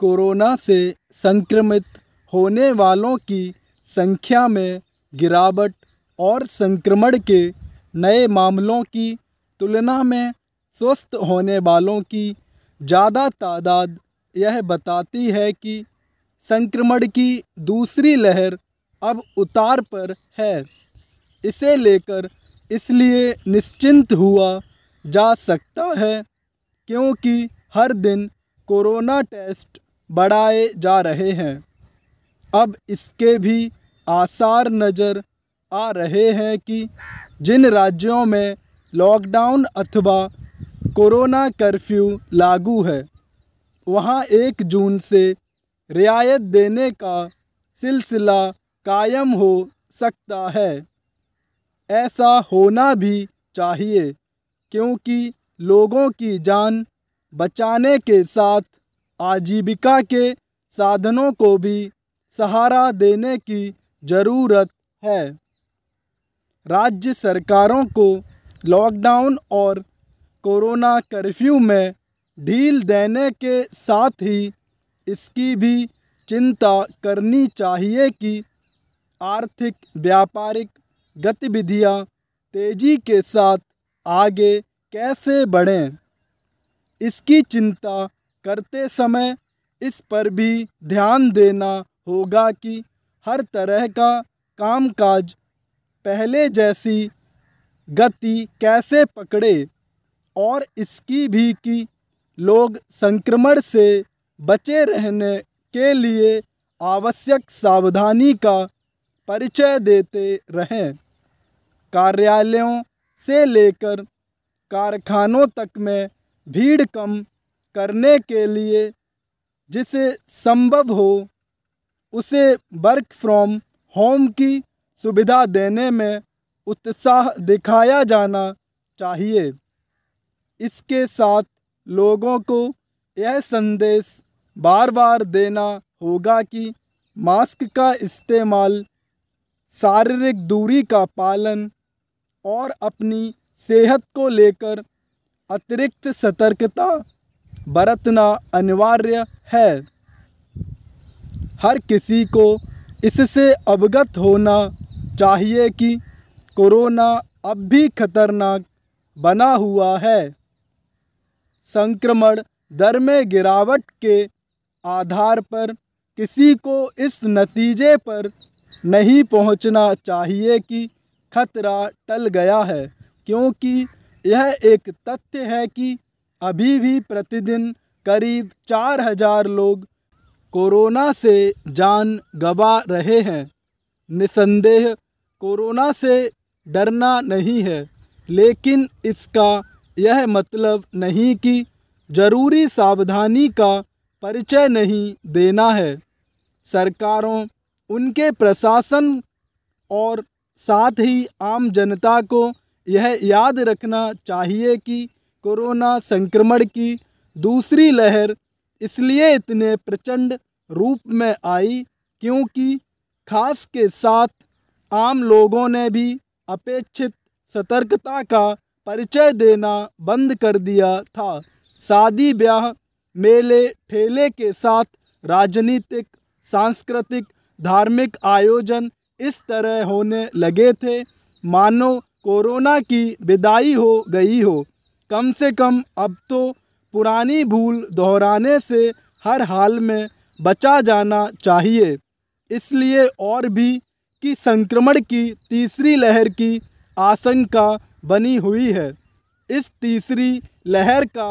corona से संक्रमित होने वालों की संख्या में गिरावट और संक्रमण के नए मामलों की तुलना में स्वस्थ होने वालों की ज़्यादा तादाद यह बताती है कि संक्रमण की दूसरी लहर अब उतार पर है इसे लेकर इसलिए निश्चिंत हुआ जा सकता है क्योंकि हर दिन कोरोना टेस्ट बढ़ाए जा रहे हैं अब इसके भी आसार नज़र आ रहे हैं कि जिन राज्यों में लॉकडाउन अथवा कोरोना कर्फ्यू लागू है वहाँ एक जून से रियायत देने का सिलसिला कायम हो सकता है ऐसा होना भी चाहिए क्योंकि लोगों की जान बचाने के साथ आजीविका के साधनों को भी सहारा देने की ज़रूरत है राज्य सरकारों को लॉकडाउन और कोरोना कर्फ्यू में ढील देने के साथ ही इसकी भी चिंता करनी चाहिए कि आर्थिक व्यापारिक गतिविधियां तेज़ी के साथ आगे कैसे बढ़ें इसकी चिंता करते समय इस पर भी ध्यान देना होगा कि हर तरह का कामकाज पहले जैसी गति कैसे पकड़े और इसकी भी कि लोग संक्रमण से बचे रहने के लिए आवश्यक सावधानी का परिचय देते रहें कार्यालयों से लेकर कारखानों तक में भीड़ कम करने के लिए जिसे संभव हो उसे वर्क फ्रॉम होम की सुविधा देने में उत्साह दिखाया जाना चाहिए इसके साथ लोगों को यह संदेश बार बार देना होगा कि मास्क का इस्तेमाल शारीरिक दूरी का पालन और अपनी सेहत को लेकर अतिरिक्त सतर्कता बरतना अनिवार्य है हर किसी को इससे अवगत होना चाहिए कि कोरोना अब भी खतरनाक बना हुआ है संक्रमण दर में गिरावट के आधार पर किसी को इस नतीजे पर नहीं पहुंचना चाहिए कि खतरा टल गया है क्योंकि यह एक तथ्य है कि अभी भी प्रतिदिन करीब चार हजार लोग कोरोना से जान गंवा रहे हैं निसंदेह कोरोना से डरना नहीं है लेकिन इसका यह मतलब नहीं कि जरूरी सावधानी का परिचय नहीं देना है सरकारों उनके प्रशासन और साथ ही आम जनता को यह याद रखना चाहिए कि कोरोना संक्रमण की दूसरी लहर इसलिए इतने प्रचंड रूप में आई क्योंकि खास के साथ आम लोगों ने भी अपेक्षित सतर्कता का परिचय देना बंद कर दिया था शादी ब्याह मेले ठेले के साथ राजनीतिक सांस्कृतिक धार्मिक आयोजन इस तरह होने लगे थे मानो कोरोना की विदाई हो गई हो कम से कम अब तो पुरानी भूल दोहराने से हर हाल में बचा जाना चाहिए इसलिए और भी कि संक्रमण की तीसरी लहर की आशंका बनी हुई है इस तीसरी लहर का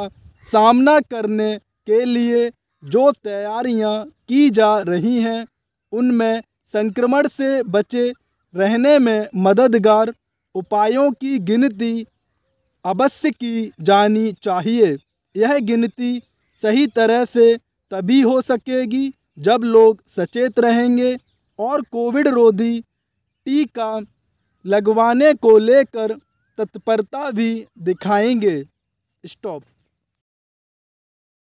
सामना करने के लिए जो तैयारियां की जा रही हैं उनमें संक्रमण से बचे रहने में मददगार उपायों की गिनती अवश्य की जानी चाहिए यह गिनती सही तरह से तभी हो सकेगी जब लोग सचेत रहेंगे और कोविड रोधी टीका लगवाने को लेकर तत्परता भी दिखाएंगे स्टॉप